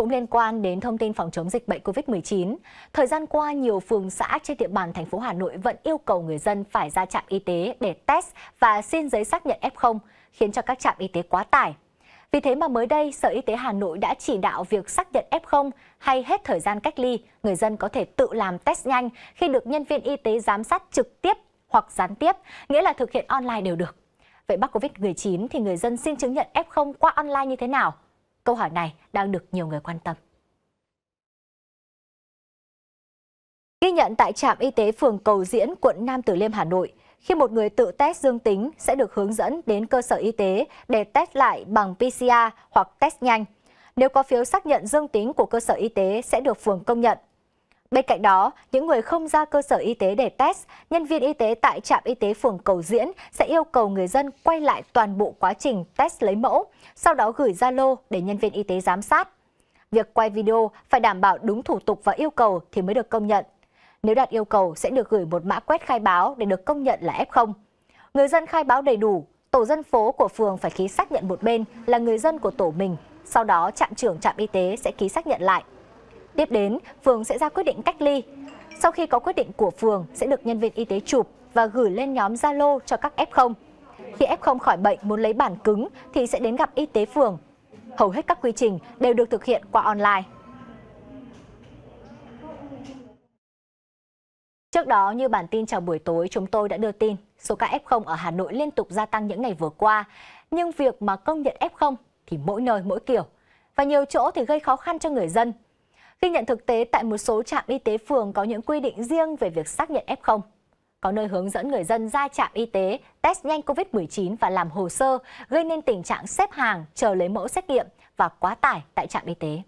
Cũng liên quan đến thông tin phòng chống dịch bệnh COVID-19, thời gian qua nhiều phường xã trên địa bàn thành phố Hà Nội vẫn yêu cầu người dân phải ra trạm y tế để test và xin giấy xác nhận F0, khiến cho các trạm y tế quá tải. Vì thế mà mới đây, Sở Y tế Hà Nội đã chỉ đạo việc xác nhận F0 hay hết thời gian cách ly, người dân có thể tự làm test nhanh khi được nhân viên y tế giám sát trực tiếp hoặc gián tiếp, nghĩa là thực hiện online đều được. Vậy mắc COVID-19 thì người dân xin chứng nhận F0 qua online như thế nào? Câu hỏi này đang được nhiều người quan tâm. Ghi nhận tại trạm y tế phường Cầu Diễn, quận Nam tử Liêm, Hà Nội, khi một người tự test dương tính sẽ được hướng dẫn đến cơ sở y tế để test lại bằng PCR hoặc test nhanh. Nếu có phiếu xác nhận dương tính của cơ sở y tế sẽ được phường công nhận. Bên cạnh đó, những người không ra cơ sở y tế để test, nhân viên y tế tại trạm y tế phường Cầu Diễn sẽ yêu cầu người dân quay lại toàn bộ quá trình test lấy mẫu, sau đó gửi Zalo để nhân viên y tế giám sát. Việc quay video phải đảm bảo đúng thủ tục và yêu cầu thì mới được công nhận. Nếu đạt yêu cầu sẽ được gửi một mã quét khai báo để được công nhận là F0. Người dân khai báo đầy đủ, tổ dân phố của phường phải ký xác nhận một bên là người dân của tổ mình, sau đó trạm trưởng trạm y tế sẽ ký xác nhận lại. Tiếp đến, phường sẽ ra quyết định cách ly. Sau khi có quyết định của phường sẽ được nhân viên y tế chụp và gửi lên nhóm Zalo cho các F0. Khi F0 khỏi bệnh muốn lấy bản cứng thì sẽ đến gặp y tế phường. Hầu hết các quy trình đều được thực hiện qua online. Trước đó, như bản tin chào buổi tối, chúng tôi đã đưa tin số ca F0 ở Hà Nội liên tục gia tăng những ngày vừa qua. Nhưng việc mà công nhận F0 thì mỗi nơi mỗi kiểu. Và nhiều chỗ thì gây khó khăn cho người dân Ghi nhận thực tế tại một số trạm y tế phường có những quy định riêng về việc xác nhận F0. Có nơi hướng dẫn người dân ra trạm y tế, test nhanh COVID-19 và làm hồ sơ, gây nên tình trạng xếp hàng, chờ lấy mẫu xét nghiệm và quá tải tại trạm y tế.